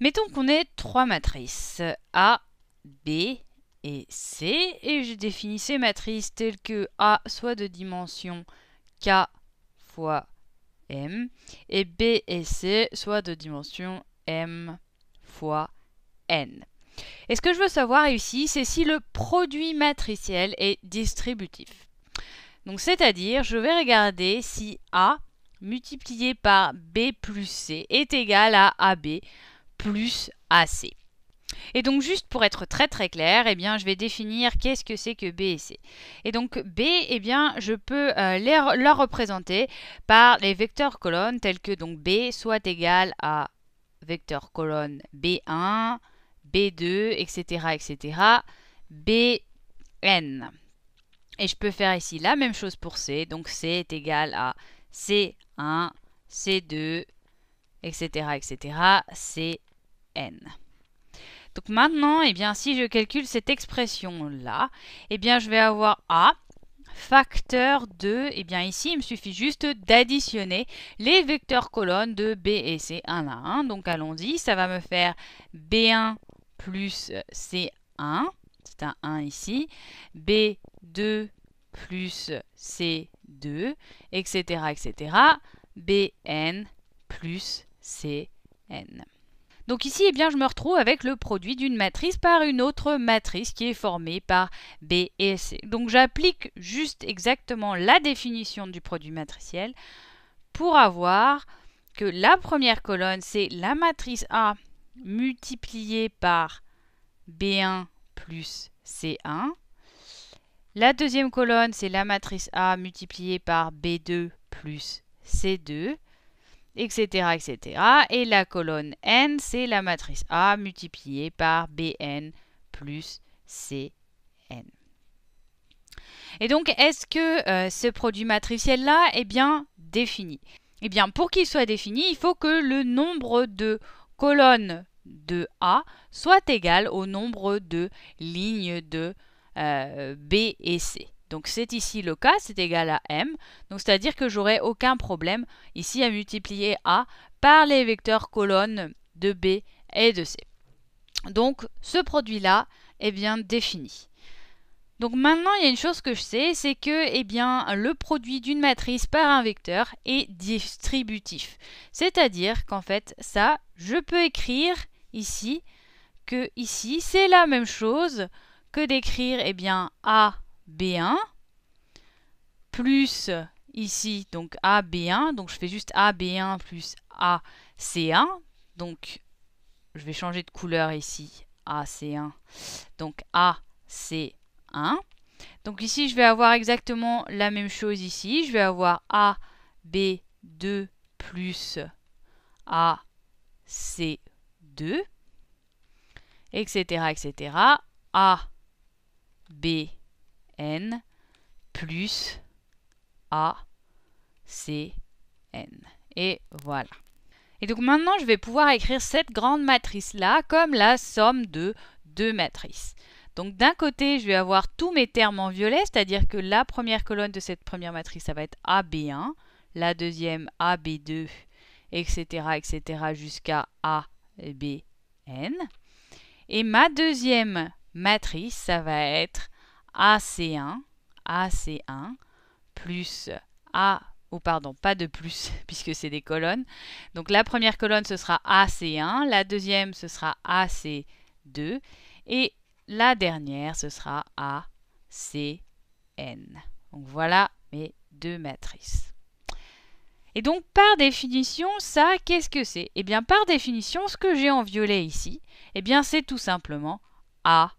Mettons qu'on ait trois matrices A, B et C et je définis ces matrices telles que A soit de dimension K fois M et B et C soit de dimension M fois N. Et ce que je veux savoir ici, c'est si le produit matriciel est distributif. Donc c'est-à-dire, je vais regarder si A multiplié par B plus C est égal à AB plus AC. Et donc juste pour être très très clair, eh bien, je vais définir qu'est-ce que c'est que B et C. Et donc B, eh bien, je peux euh, la représenter par les vecteurs colonnes tels que donc B soit égal à vecteur colonne B1, B2, etc. etc. Bn. Et je peux faire ici la même chose pour C, donc C est égal à C1, C2, etc. etc. C n. Donc maintenant, et eh bien, si je calcule cette expression-là, eh bien, je vais avoir a facteur 2, et eh bien ici il me suffit juste d'additionner les vecteurs colonnes de B et C 1 à 1. Donc allons-y, ça va me faire B1 plus C1, c'est un 1 ici, B2 plus C2, etc., etc., BN plus CN. Donc ici, eh bien, je me retrouve avec le produit d'une matrice par une autre matrice qui est formée par B et C. Donc j'applique juste exactement la définition du produit matriciel pour avoir que la première colonne, c'est la matrice A multipliée par B1 plus C1. La deuxième colonne, c'est la matrice A multipliée par B2 plus C2 etc., etc. Et la colonne N, c'est la matrice A multipliée par Bn plus Cn. Et donc, est-ce que euh, ce produit matriciel-là est bien défini Eh bien, pour qu'il soit défini, il faut que le nombre de colonnes de A soit égal au nombre de lignes de euh, B et C. Donc c'est ici le cas, c'est égal à m, donc c'est-à-dire que j'aurai aucun problème ici à multiplier a par les vecteurs colonnes de b et de c. Donc ce produit-là est bien défini. Donc maintenant, il y a une chose que je sais, c'est que eh bien, le produit d'une matrice par un vecteur est distributif. C'est-à-dire qu'en fait, ça, je peux écrire ici que ici, c'est la même chose que d'écrire eh bien, A B1 plus ici donc AB1. Donc je fais juste AB1 plus AC1. Donc je vais changer de couleur ici. AC1. Donc AC1. Donc ici je vais avoir exactement la même chose ici. Je vais avoir AB2 plus AC2. Etc. Etc. A, B, N plus A C N. Et voilà. Et donc maintenant, je vais pouvoir écrire cette grande matrice-là comme la somme de deux matrices. Donc d'un côté, je vais avoir tous mes termes en violet, c'est-à-dire que la première colonne de cette première matrice, ça va être AB1, la deuxième AB2, etc., etc., jusqu'à ABN. Et ma deuxième matrice, ça va être AC1, AC1, plus A, ou pardon, pas de plus, puisque c'est des colonnes. Donc la première colonne, ce sera AC1, la deuxième, ce sera AC2, et la dernière, ce sera ACN. Donc voilà mes deux matrices. Et donc, par définition, ça, qu'est-ce que c'est Eh bien, par définition, ce que j'ai en violet ici, eh bien, c'est tout simplement A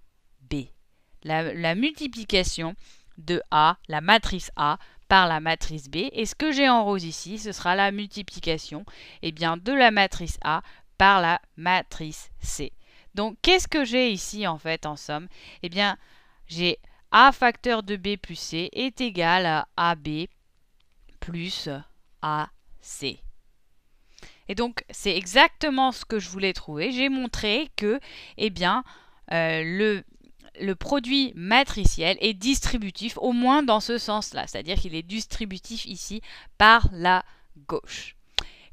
la, multiplication de A, la matrice A, par la matrice B. Et ce que j'ai en rose ici, ce sera la multiplication eh bien, de la matrice A par la matrice C. Donc, qu'est-ce que j'ai ici, en fait, en somme Eh bien, j'ai A facteur de B plus C est égal à AB plus AC. Et donc, c'est exactement ce que je voulais trouver. J'ai montré que, eh bien, euh, le le produit matriciel est distributif, au moins dans ce sens-là, c'est-à-dire qu'il est distributif ici par la gauche.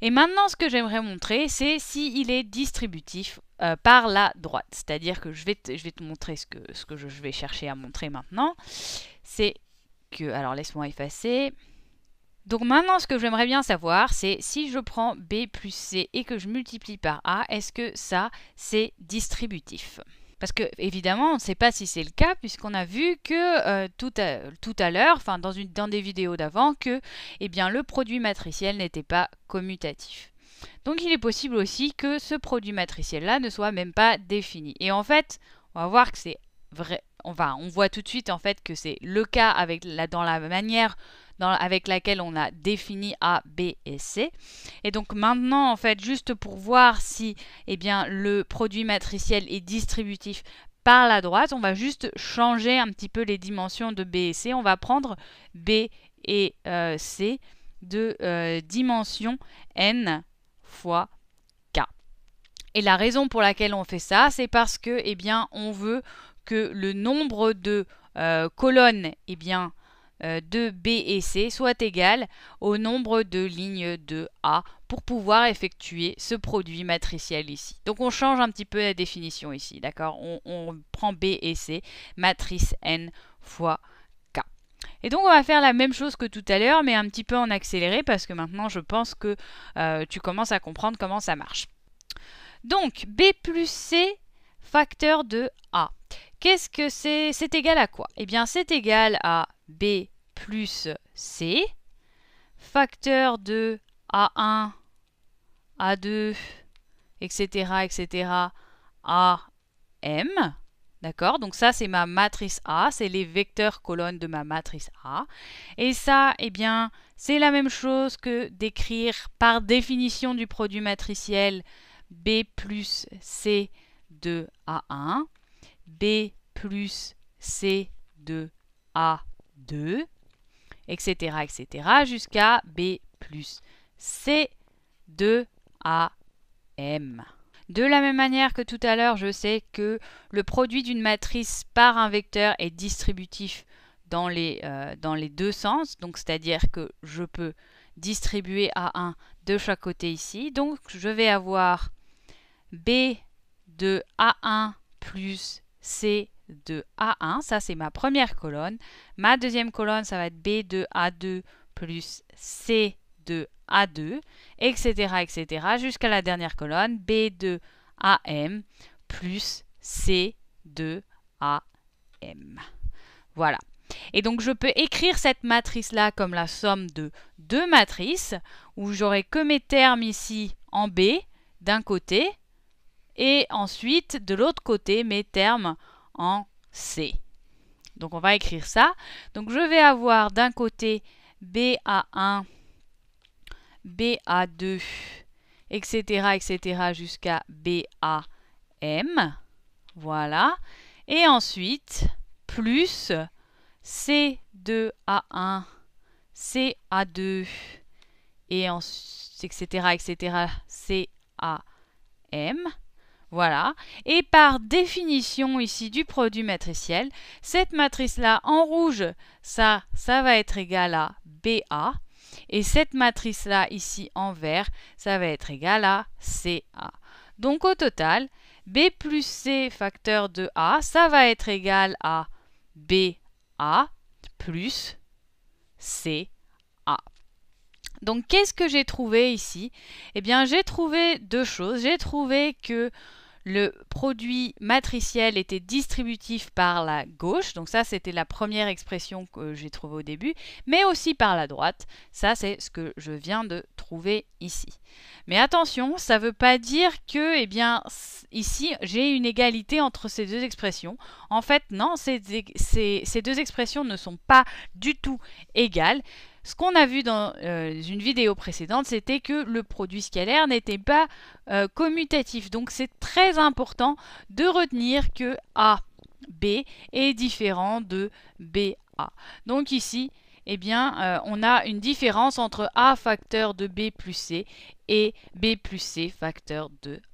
Et maintenant, ce que j'aimerais montrer, c'est s'il est distributif euh, par la droite. C'est-à-dire que je vais te, montrer ce que, je, je vais chercher à montrer maintenant. C'est que... Alors, laisse-moi effacer. Donc maintenant, ce que j'aimerais bien savoir, c'est si je prends B plus C et que je multiplie par A, est-ce que ça, c'est distributif parce que évidemment, on ne sait pas si c'est le cas puisqu'on a vu que euh, tout à, tout à l'heure, enfin dans, une, dans des vidéos d'avant, que eh bien, le produit matriciel n'était pas commutatif. Donc il est possible aussi que ce produit matriciel-là ne soit même pas défini. Et en fait, on va voir que c'est vrai, on, va, on voit tout de suite en fait que c'est le cas avec la, dans la manière avec laquelle on a défini A, B et C. Et donc maintenant, en fait, juste pour voir si eh bien, le produit matriciel est distributif par la droite, on va juste changer un petit peu les dimensions de B et C. On va prendre B et euh, C de euh, dimension n fois k. Et la raison pour laquelle on fait ça, c'est parce que eh bien, on veut que le nombre de euh, colonnes eh bien, euh, de B et C soit égal au nombre de lignes de A pour pouvoir effectuer ce produit matriciel ici. Donc on change un petit peu la définition ici, d'accord on, prend B et C, matrice N fois K. et donc on va faire la même chose que tout à l'heure, mais un petit peu en accéléré, parce que maintenant je pense que euh, tu commences à comprendre comment ça marche. Donc B plus C, facteur de A. Qu'est-ce que c'est C'est égal à quoi Eh bien, c'est égal à B plus C, facteur de A1, A2, etc., etc., A, M. D'accord Donc ça, c'est ma matrice A, c'est les vecteurs colonnes de ma matrice A. Et ça, eh bien, c'est la même chose que d'écrire par définition du produit matriciel B plus C de A1. B plus C de A2, etc., etc., jusqu'à B plus C de AM. De la même manière que tout à l'heure, je sais que le produit d'une matrice par un vecteur est distributif dans les, euh, deux sens, donc c'est-à-dire que je peux distribuer a 1 de chaque côté ici. Donc je vais avoir B de A1 plus C de A1, ça c'est ma première colonne. Ma deuxième colonne, ça va être B2, A2 plus C de A2, etc., etc., jusqu'à la dernière colonne, B2 AM plus C de AM. Voilà. Et donc je peux écrire cette matrice-là comme la somme de deux matrices, où j'aurai que mes termes ici en B d'un côté et ensuite, de l'autre côté, mes termes en C. Donc on va écrire ça. Donc je vais avoir d'un côté BA1, BA2, etc., etc., jusqu'à BAM. Voilà. Et ensuite, plus C2A1, CA2, et etc., etc., CAM. Voilà. Et par définition ici du produit matriciel, cette matrice-là en rouge, ça, ça va être égal à BA. Et cette matrice-là ici en vert, ça va être égal à CA. Donc au total, B plus C facteur de A, ça va être égal à BA plus CA. Donc qu'est-ce que j'ai trouvé ici Eh bien j'ai trouvé deux choses. J'ai trouvé que le produit matriciel était distributif par la gauche, donc ça c'était la première expression que j'ai trouvée au début, mais aussi par la droite, ça c'est ce que je viens de trouver ici. Mais attention, ça ne veut pas dire que, eh bien, ici j'ai une égalité entre ces deux expressions. En fait, non, ces, ces deux expressions ne sont pas du tout égales. Ce qu'on a vu dans euh, une vidéo précédente, c'était que le produit scalaire n'était pas euh, commutatif. Donc c'est très important de retenir que AB est différent de BA. Donc ici, eh bien, euh, on a une différence entre A facteur de B plus C et B plus C facteur de A.